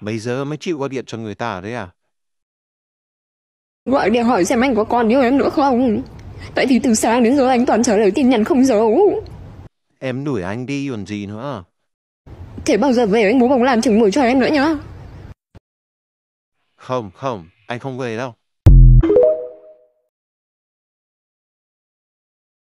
bây giờ mới chịu gọi điện cho người ta đấy à? Gọi điện hỏi xem anh có còn yêu em nữa không? Tại thì từ sáng đến giờ anh toàn trả lời tin nhắn không dấu. Em đuổi anh đi còn gì nữa à? Thế bao giờ về anh bố bóng làm chừng mùi cho em nữa nhá? Không, không, anh không về đâu.